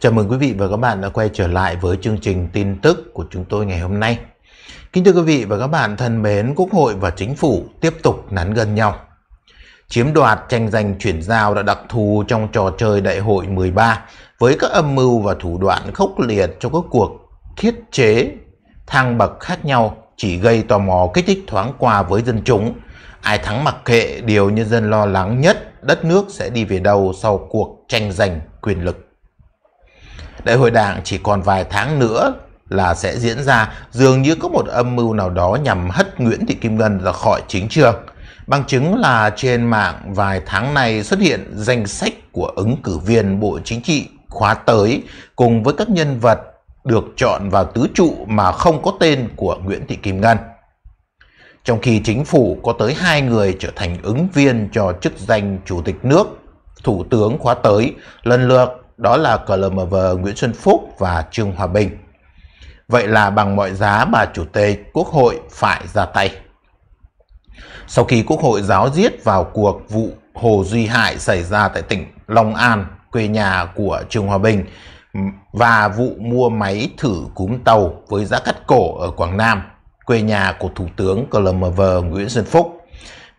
Chào mừng quý vị và các bạn đã quay trở lại với chương trình tin tức của chúng tôi ngày hôm nay. Kính thưa quý vị và các bạn thân mến, Quốc hội và Chính phủ tiếp tục nắn gần nhau. Chiếm đoạt tranh giành chuyển giao đã đặc thù trong trò chơi đại hội 13 với các âm mưu và thủ đoạn khốc liệt trong các cuộc thiết chế thang bậc khác nhau chỉ gây tò mò kích thích thoáng qua với dân chúng. Ai thắng mặc kệ điều nhân dân lo lắng nhất đất nước sẽ đi về đâu sau cuộc tranh giành quyền lực. Đại hội đảng chỉ còn vài tháng nữa là sẽ diễn ra dường như có một âm mưu nào đó nhằm hất Nguyễn Thị Kim Ngân ra khỏi chính trường. Bằng chứng là trên mạng vài tháng nay xuất hiện danh sách của ứng cử viên Bộ Chính trị khóa tới cùng với các nhân vật được chọn vào tứ trụ mà không có tên của Nguyễn Thị Kim Ngân. Trong khi chính phủ có tới hai người trở thành ứng viên cho chức danh Chủ tịch nước, Thủ tướng khóa tới, lần lượt đó là CLMV Nguyễn Xuân Phúc và Trương Hòa Bình. Vậy là bằng mọi giá bà Chủ tịch Quốc hội phải ra tay. Sau khi Quốc hội giáo diết vào cuộc vụ Hồ Duy Hải xảy ra tại tỉnh Long An, quê nhà của Trương Hòa Bình, và vụ mua máy thử cúm tàu với giá cắt cổ ở Quảng Nam, quê nhà của Thủ tướng CLMV Nguyễn Xuân Phúc.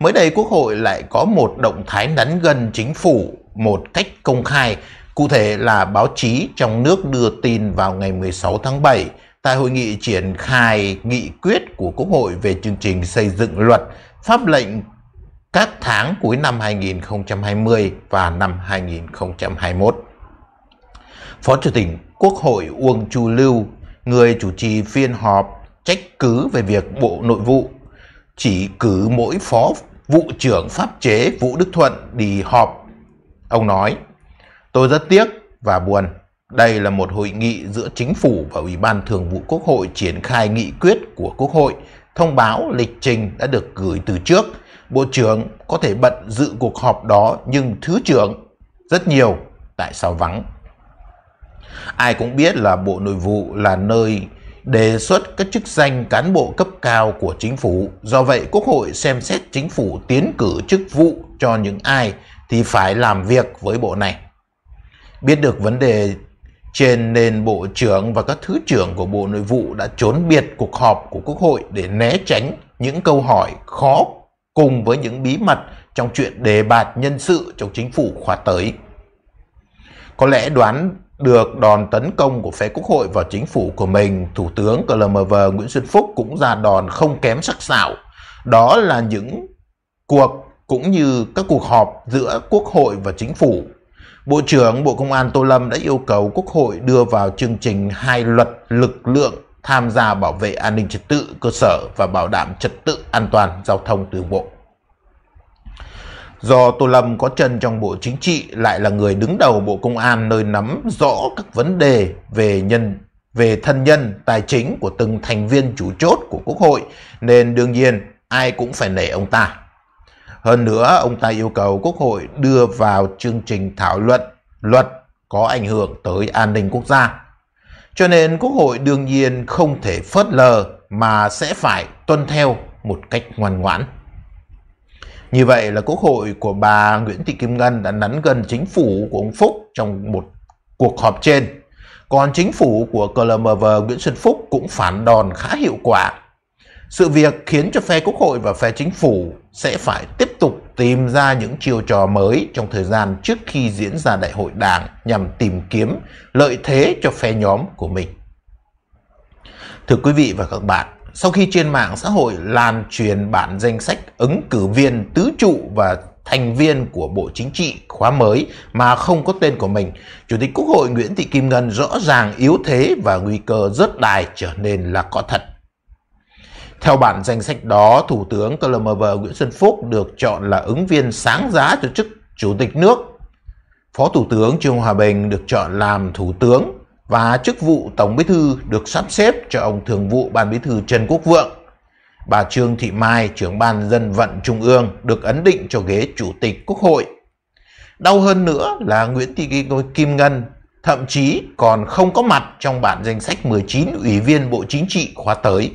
Mới đây Quốc hội lại có một động thái nắn gần chính phủ một cách công khai Cụ thể là báo chí trong nước đưa tin vào ngày 16 tháng 7 tại hội nghị triển khai nghị quyết của Quốc hội về chương trình xây dựng luật pháp lệnh các tháng cuối năm 2020 và năm 2021. Phó Chủ tịch Quốc hội Uông Chu Lưu, người chủ trì phiên họp trách cứ về việc Bộ Nội vụ chỉ cử mỗi phó vụ trưởng pháp chế Vũ Đức Thuận đi họp. Ông nói, Tôi rất tiếc và buồn. Đây là một hội nghị giữa chính phủ và Ủy ban Thường vụ Quốc hội triển khai nghị quyết của Quốc hội. Thông báo lịch trình đã được gửi từ trước. Bộ trưởng có thể bận dự cuộc họp đó nhưng Thứ trưởng rất nhiều. Tại sao vắng? Ai cũng biết là Bộ Nội vụ là nơi đề xuất các chức danh cán bộ cấp cao của chính phủ. Do vậy, Quốc hội xem xét chính phủ tiến cử chức vụ cho những ai thì phải làm việc với bộ này. Biết được vấn đề trên nên Bộ trưởng và các Thứ trưởng của Bộ Nội vụ đã trốn biệt cuộc họp của Quốc hội để né tránh những câu hỏi khó cùng với những bí mật trong chuyện đề bạt nhân sự trong chính phủ khóa tới. Có lẽ đoán được đòn tấn công của phe quốc hội vào chính phủ của mình, Thủ tướng CLMV Nguyễn Xuân Phúc cũng ra đòn không kém sắc sảo. Đó là những cuộc cũng như các cuộc họp giữa quốc hội và chính phủ Bộ trưởng Bộ Công an Tô Lâm đã yêu cầu Quốc hội đưa vào chương trình hai luật lực lượng tham gia bảo vệ an ninh trật tự cơ sở và bảo đảm trật tự an toàn giao thông đường bộ. Do Tô Lâm có chân trong Bộ Chính trị lại là người đứng đầu Bộ Công an nơi nắm rõ các vấn đề về nhân về thân nhân, tài chính của từng thành viên chủ chốt của Quốc hội nên đương nhiên ai cũng phải nể ông ta. Hơn nữa, ông ta yêu cầu Quốc hội đưa vào chương trình thảo luận luật có ảnh hưởng tới an ninh quốc gia. Cho nên Quốc hội đương nhiên không thể phớt lờ mà sẽ phải tuân theo một cách ngoan ngoãn. Như vậy là Quốc hội của bà Nguyễn Thị Kim Ngân đã nắn gần chính phủ của ông Phúc trong một cuộc họp trên. Còn chính phủ của CLMV Nguyễn Xuân Phúc cũng phản đòn khá hiệu quả. Sự việc khiến cho phe Quốc hội và phe chính phủ sẽ phải tiếp tục tìm ra những chiêu trò mới trong thời gian trước khi diễn ra đại hội đảng nhằm tìm kiếm lợi thế cho phe nhóm của mình. Thưa quý vị và các bạn, sau khi trên mạng xã hội lan truyền bản danh sách ứng cử viên tứ trụ và thành viên của Bộ Chính trị khóa mới mà không có tên của mình, Chủ tịch Quốc hội Nguyễn Thị Kim Ngân rõ ràng yếu thế và nguy cơ rớt đài trở nên là có thật. Theo bản danh sách đó, Thủ tướng CLMV Nguyễn Xuân Phúc được chọn là ứng viên sáng giá cho chức Chủ tịch nước. Phó Thủ tướng Trương Hòa Bình được chọn làm Thủ tướng và chức vụ Tổng Bí thư được sắp xếp cho ông Thường vụ Ban Bí thư Trần Quốc Vượng. Bà Trương Thị Mai, trưởng ban dân vận Trung ương, được ấn định cho ghế Chủ tịch Quốc hội. Đau hơn nữa là Nguyễn Thị Kim Ngân thậm chí còn không có mặt trong bản danh sách 19 ủy viên Bộ Chính trị khóa tới.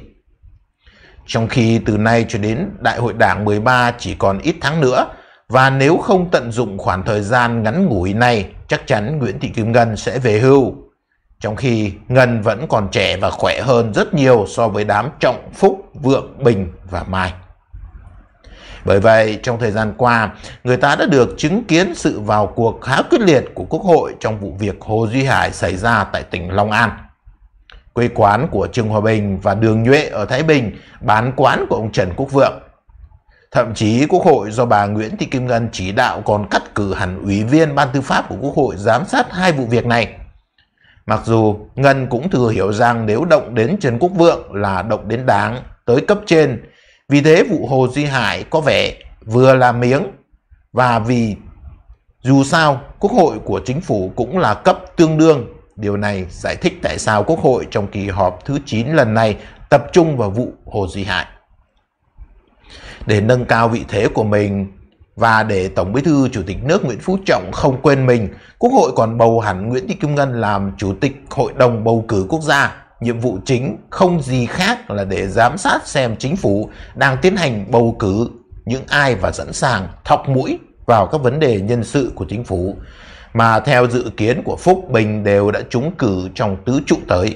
Trong khi từ nay cho đến Đại hội Đảng 13 chỉ còn ít tháng nữa, và nếu không tận dụng khoảng thời gian ngắn ngủi này, chắc chắn Nguyễn Thị Kim Ngân sẽ về hưu. Trong khi Ngân vẫn còn trẻ và khỏe hơn rất nhiều so với đám Trọng Phúc, Vượng, Bình và Mai. Bởi vậy, trong thời gian qua, người ta đã được chứng kiến sự vào cuộc khá quyết liệt của Quốc hội trong vụ việc Hồ Duy Hải xảy ra tại tỉnh Long An quê quán của Trương Hòa Bình và Đường Nhuệ ở Thái Bình bán quán của ông Trần Quốc Vượng. Thậm chí Quốc hội do bà Nguyễn Thị Kim Ngân chỉ đạo còn cắt cử hẳn ủy viên Ban Tư pháp của Quốc hội giám sát hai vụ việc này. Mặc dù Ngân cũng thừa hiểu rằng nếu động đến Trần Quốc Vượng là động đến đảng tới cấp trên, vì thế vụ Hồ Duy Hải có vẻ vừa là miếng và vì dù sao Quốc hội của chính phủ cũng là cấp tương đương Điều này giải thích tại sao Quốc hội trong kỳ họp thứ 9 lần này tập trung vào vụ Hồ Duy Hải. Để nâng cao vị thế của mình và để Tổng Bí thư Chủ tịch nước Nguyễn Phú Trọng không quên mình, Quốc hội còn bầu hẳn Nguyễn Thị Kim Ngân làm Chủ tịch Hội đồng Bầu cử Quốc gia. Nhiệm vụ chính không gì khác là để giám sát xem chính phủ đang tiến hành bầu cử những ai và sẵn sàng thọc mũi vào các vấn đề nhân sự của chính phủ mà theo dự kiến của Phúc Bình đều đã trúng cử trong tứ trụ tới.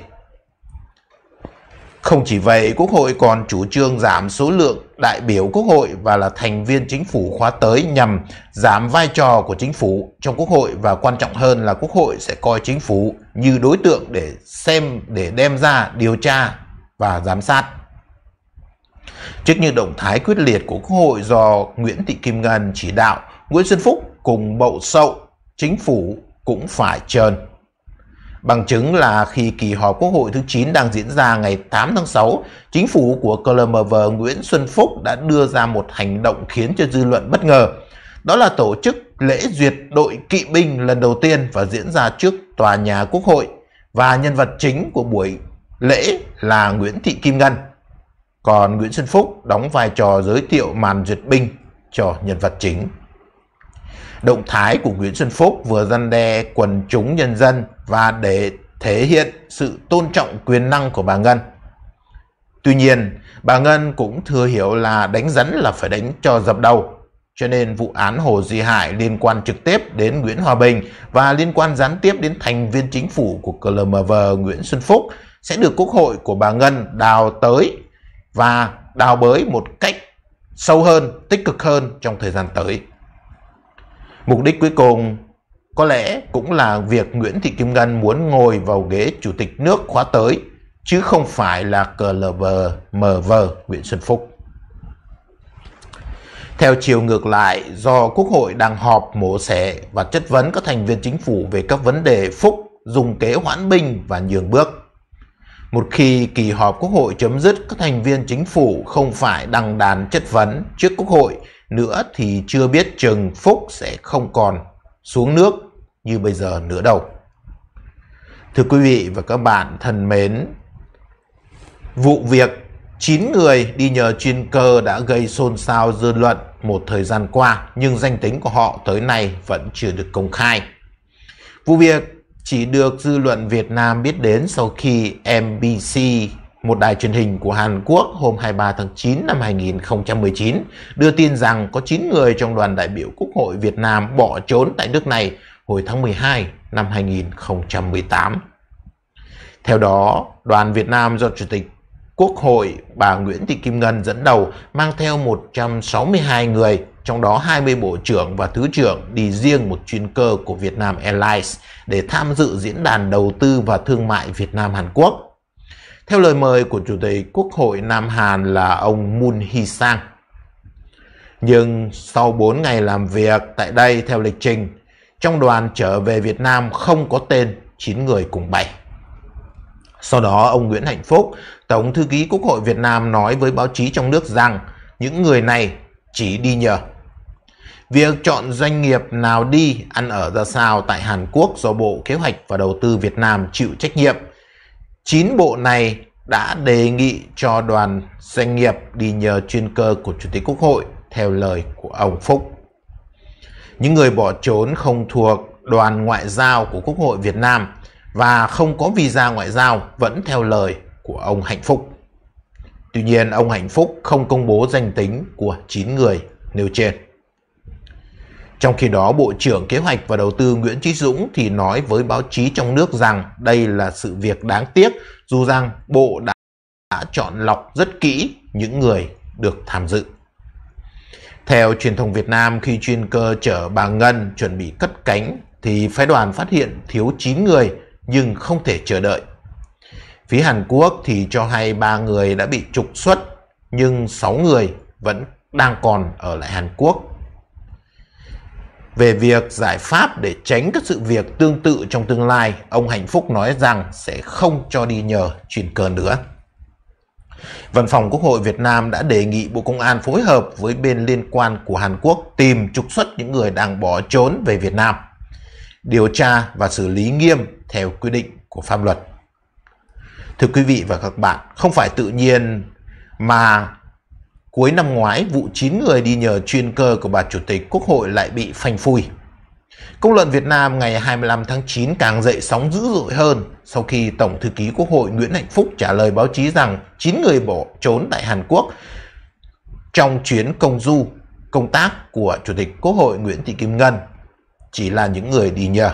Không chỉ vậy, Quốc hội còn chủ trương giảm số lượng đại biểu Quốc hội và là thành viên chính phủ khóa tới nhằm giảm vai trò của chính phủ trong Quốc hội và quan trọng hơn là Quốc hội sẽ coi chính phủ như đối tượng để xem, để đem ra điều tra và giám sát. Trước những động thái quyết liệt của Quốc hội do Nguyễn Thị Kim Ngân chỉ đạo, Nguyễn Xuân Phúc cùng Bậu Sậu chính phủ cũng phải trơn. Bằng chứng là khi kỳ họp Quốc hội thứ 9 đang diễn ra ngày 8 tháng 6, chính phủ của CLMV Nguyễn Xuân Phúc đã đưa ra một hành động khiến cho dư luận bất ngờ. Đó là tổ chức lễ duyệt đội kỵ binh lần đầu tiên và diễn ra trước tòa nhà Quốc hội và nhân vật chính của buổi lễ là Nguyễn Thị Kim Ngân. Còn Nguyễn Xuân Phúc đóng vai trò giới thiệu màn duyệt binh cho nhân vật chính. Động thái của Nguyễn Xuân Phúc vừa răn đe quần chúng nhân dân và để thể hiện sự tôn trọng quyền năng của bà Ngân. Tuy nhiên, bà Ngân cũng thừa hiểu là đánh rắn là phải đánh cho dập đầu. Cho nên vụ án Hồ Duy Hải liên quan trực tiếp đến Nguyễn Hòa Bình và liên quan gián tiếp đến thành viên chính phủ của CLMV Nguyễn Xuân Phúc sẽ được Quốc hội của bà Ngân đào tới và đào bới một cách sâu hơn, tích cực hơn trong thời gian tới. Mục đích cuối cùng có lẽ cũng là việc Nguyễn Thị Kim Ngân muốn ngồi vào ghế chủ tịch nước khóa tới, chứ không phải là CLVMV Nguyễn Xuân Phúc. Theo chiều ngược lại, do Quốc hội đang họp mổ xẻ và chất vấn các thành viên chính phủ về các vấn đề Phúc dùng kế hoãn binh và nhường bước. Một khi kỳ họp Quốc hội chấm dứt, các thành viên chính phủ không phải đăng đàn chất vấn trước Quốc hội nữa thì chưa biết chừng Phúc sẽ không còn xuống nước như bây giờ nữa đâu. Thưa quý vị và các bạn thân mến, vụ việc 9 người đi nhờ chuyên cơ đã gây xôn xao dư luận một thời gian qua, nhưng danh tính của họ tới nay vẫn chưa được công khai. Vụ việc chỉ được dư luận Việt Nam biết đến sau khi MBC một đài truyền hình của Hàn Quốc hôm 23 tháng 9 năm 2019 đưa tin rằng có 9 người trong đoàn đại biểu Quốc hội Việt Nam bỏ trốn tại nước này hồi tháng 12 năm 2018. Theo đó, đoàn Việt Nam do Chủ tịch Quốc hội bà Nguyễn Thị Kim Ngân dẫn đầu mang theo 162 người, trong đó 20 bộ trưởng và thứ trưởng đi riêng một chuyên cơ của Vietnam Airlines để tham dự diễn đàn đầu tư và thương mại Việt Nam Hàn Quốc theo lời mời của Chủ tịch Quốc hội Nam Hàn là ông Moon Hee-sang. Nhưng sau 4 ngày làm việc tại đây theo lịch trình, trong đoàn trở về Việt Nam không có tên 9 người cùng bay. Sau đó ông Nguyễn Hạnh Phúc, Tổng Thư ký Quốc hội Việt Nam nói với báo chí trong nước rằng những người này chỉ đi nhờ. Việc chọn doanh nghiệp nào đi, ăn ở ra sao tại Hàn Quốc do Bộ Kế hoạch và Đầu tư Việt Nam chịu trách nhiệm 9 bộ này đã đề nghị cho đoàn doanh nghiệp đi nhờ chuyên cơ của Chủ tịch Quốc hội theo lời của ông Phúc. Những người bỏ trốn không thuộc đoàn ngoại giao của Quốc hội Việt Nam và không có visa ngoại giao vẫn theo lời của ông Hạnh Phúc. Tuy nhiên, ông Hạnh Phúc không công bố danh tính của 9 người nêu trên. Trong khi đó, Bộ trưởng Kế hoạch và Đầu tư Nguyễn trí Dũng thì nói với báo chí trong nước rằng đây là sự việc đáng tiếc, dù rằng Bộ đã, đã chọn lọc rất kỹ những người được tham dự. Theo truyền thông Việt Nam, khi chuyên cơ chở bà Ngân chuẩn bị cất cánh, thì phái đoàn phát hiện thiếu 9 người nhưng không thể chờ đợi. Phía Hàn Quốc thì cho hay 3 người đã bị trục xuất, nhưng 6 người vẫn đang còn ở lại Hàn Quốc về việc giải pháp để tránh các sự việc tương tự trong tương lai, ông Hạnh Phúc nói rằng sẽ không cho đi nhờ chuyên cơ nữa. Văn phòng Quốc hội Việt Nam đã đề nghị Bộ Công an phối hợp với bên liên quan của Hàn Quốc tìm trục xuất những người đang bỏ trốn về Việt Nam, điều tra và xử lý nghiêm theo quy định của pháp luật. Thưa quý vị và các bạn, không phải tự nhiên mà Cuối năm ngoái, vụ 9 người đi nhờ chuyên cơ của bà Chủ tịch Quốc hội lại bị phanh phui. Công luận Việt Nam ngày 25 tháng 9 càng dậy sóng dữ dội hơn sau khi Tổng Thư ký Quốc hội Nguyễn Hạnh Phúc trả lời báo chí rằng 9 người bỏ trốn tại Hàn Quốc trong chuyến công du công tác của Chủ tịch Quốc hội Nguyễn Thị Kim Ngân chỉ là những người đi nhờ.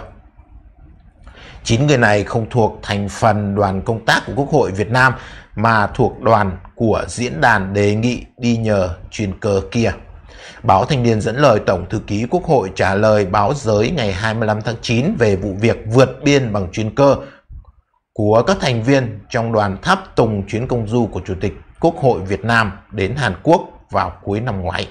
9 người này không thuộc thành phần đoàn công tác của Quốc hội Việt Nam mà thuộc đoàn của diễn đàn đề nghị đi nhờ chuyên cơ kia. Báo Thanh niên dẫn lời Tổng Thư ký Quốc hội trả lời báo giới ngày 25 tháng 9 về vụ việc vượt biên bằng chuyên cơ của các thành viên trong đoàn tháp tùng chuyến công du của Chủ tịch Quốc hội Việt Nam đến Hàn Quốc vào cuối năm ngoái.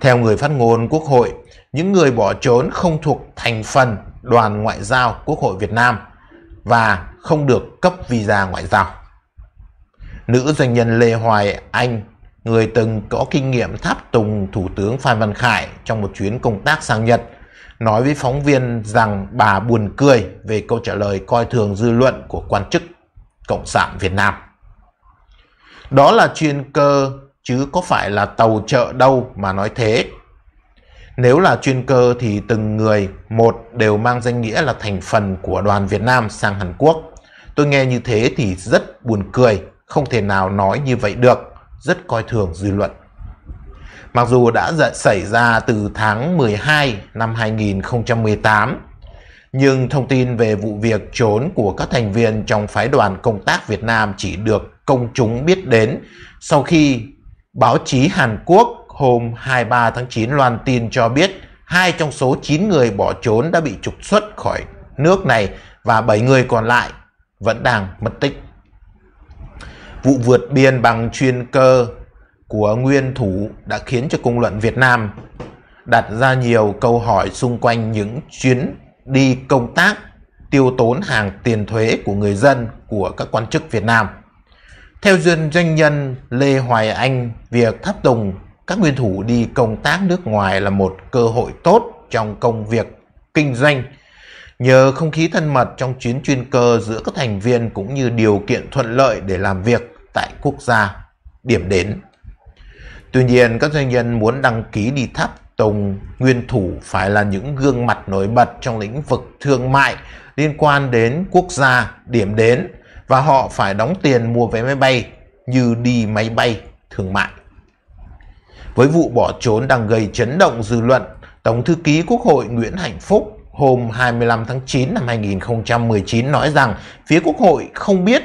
Theo người phát ngôn Quốc hội, những người bỏ trốn không thuộc thành phần đoàn ngoại giao Quốc hội Việt Nam và không được cấp visa ngoại giao nữ doanh nhân Lê Hoài Anh, người từng có kinh nghiệm tháp tùng Thủ tướng Phan Văn Khải trong một chuyến công tác sang Nhật, nói với phóng viên rằng bà buồn cười về câu trả lời coi thường dư luận của quan chức Cộng sản Việt Nam. Đó là chuyên cơ chứ có phải là tàu chợ đâu mà nói thế. Nếu là chuyên cơ thì từng người một đều mang danh nghĩa là thành phần của đoàn Việt Nam sang Hàn Quốc. Tôi nghe như thế thì rất buồn cười không thể nào nói như vậy được, rất coi thường dư luận. Mặc dù đã xảy ra từ tháng 12 năm 2018, nhưng thông tin về vụ việc trốn của các thành viên trong phái đoàn công tác Việt Nam chỉ được công chúng biết đến sau khi báo chí Hàn Quốc hôm 23 tháng 9 loan tin cho biết hai trong số 9 người bỏ trốn đã bị trục xuất khỏi nước này và 7 người còn lại vẫn đang mất tích vụ vượt biên bằng chuyên cơ của nguyên thủ đã khiến cho công luận Việt Nam đặt ra nhiều câu hỏi xung quanh những chuyến đi công tác tiêu tốn hàng tiền thuế của người dân của các quan chức Việt Nam. Theo duyên doanh nhân Lê Hoài Anh, việc tháp tùng các nguyên thủ đi công tác nước ngoài là một cơ hội tốt trong công việc kinh doanh Nhờ không khí thân mật trong chuyến chuyên cơ giữa các thành viên cũng như điều kiện thuận lợi để làm việc tại quốc gia, điểm đến. Tuy nhiên, các doanh nhân muốn đăng ký đi tháp tùng nguyên thủ phải là những gương mặt nổi bật trong lĩnh vực thương mại liên quan đến quốc gia, điểm đến và họ phải đóng tiền mua vé máy bay như đi máy bay thương mại. Với vụ bỏ trốn đang gây chấn động dư luận, Tổng thư ký Quốc hội Nguyễn Hạnh Phúc hôm 25 tháng 9 năm 2019 nói rằng phía Quốc hội không biết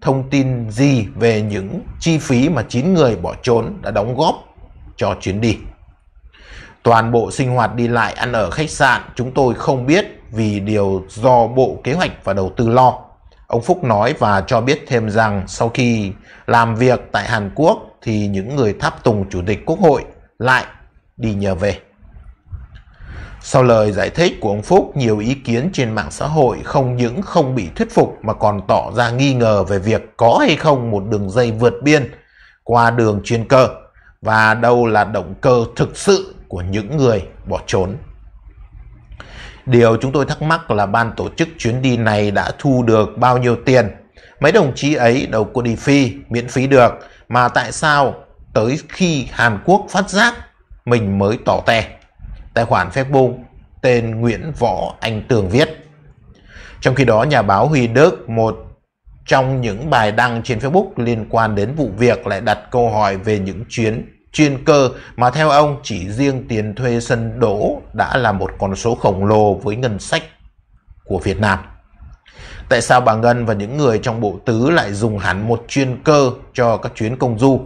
thông tin gì về những chi phí mà 9 người bỏ trốn đã đóng góp cho chuyến đi. Toàn bộ sinh hoạt đi lại ăn ở khách sạn chúng tôi không biết vì điều do Bộ Kế hoạch và Đầu tư lo. Ông Phúc nói và cho biết thêm rằng sau khi làm việc tại Hàn Quốc thì những người tháp tùng Chủ tịch Quốc hội lại đi nhờ về. Sau lời giải thích của ông Phúc, nhiều ý kiến trên mạng xã hội không những không bị thuyết phục mà còn tỏ ra nghi ngờ về việc có hay không một đường dây vượt biên qua đường chuyên cơ và đâu là động cơ thực sự của những người bỏ trốn. Điều chúng tôi thắc mắc là ban tổ chức chuyến đi này đã thu được bao nhiêu tiền. Mấy đồng chí ấy đâu có đi phi, miễn phí được, mà tại sao tới khi Hàn Quốc phát giác mình mới tỏ tè tài khoản Facebook tên Nguyễn Võ Anh Tường viết. Trong khi đó, nhà báo Huy Đức, một trong những bài đăng trên Facebook liên quan đến vụ việc lại đặt câu hỏi về những chuyến chuyên cơ mà theo ông chỉ riêng tiền thuê sân đỗ đã là một con số khổng lồ với ngân sách của Việt Nam. Tại sao bà Ngân và những người trong bộ tứ lại dùng hẳn một chuyên cơ cho các chuyến công du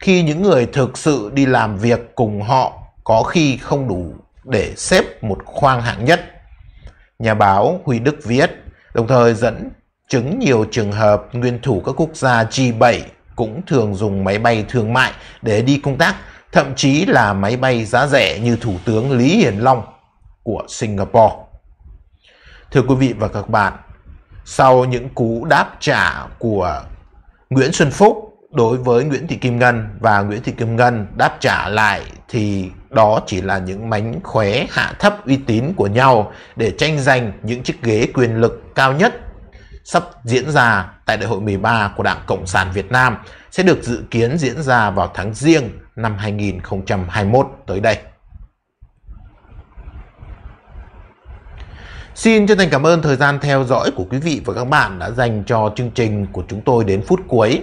khi những người thực sự đi làm việc cùng họ có khi không đủ để xếp một khoang hạng nhất. Nhà báo Huy Đức viết, đồng thời dẫn chứng nhiều trường hợp nguyên thủ các quốc gia G7 cũng thường dùng máy bay thương mại để đi công tác, thậm chí là máy bay giá rẻ như Thủ tướng Lý Hiển Long của Singapore. Thưa quý vị và các bạn, sau những cú đáp trả của Nguyễn Xuân Phúc đối với Nguyễn Thị Kim Ngân và Nguyễn Thị Kim Ngân đáp trả lại thì đó chỉ là những mánh khóe hạ thấp uy tín của nhau để tranh giành những chiếc ghế quyền lực cao nhất sắp diễn ra tại Đại hội 13 của Đảng Cộng sản Việt Nam sẽ được dự kiến diễn ra vào tháng riêng năm 2021 tới đây. Xin chân thành cảm ơn thời gian theo dõi của quý vị và các bạn đã dành cho chương trình của chúng tôi đến phút cuối.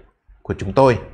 của chúng tôi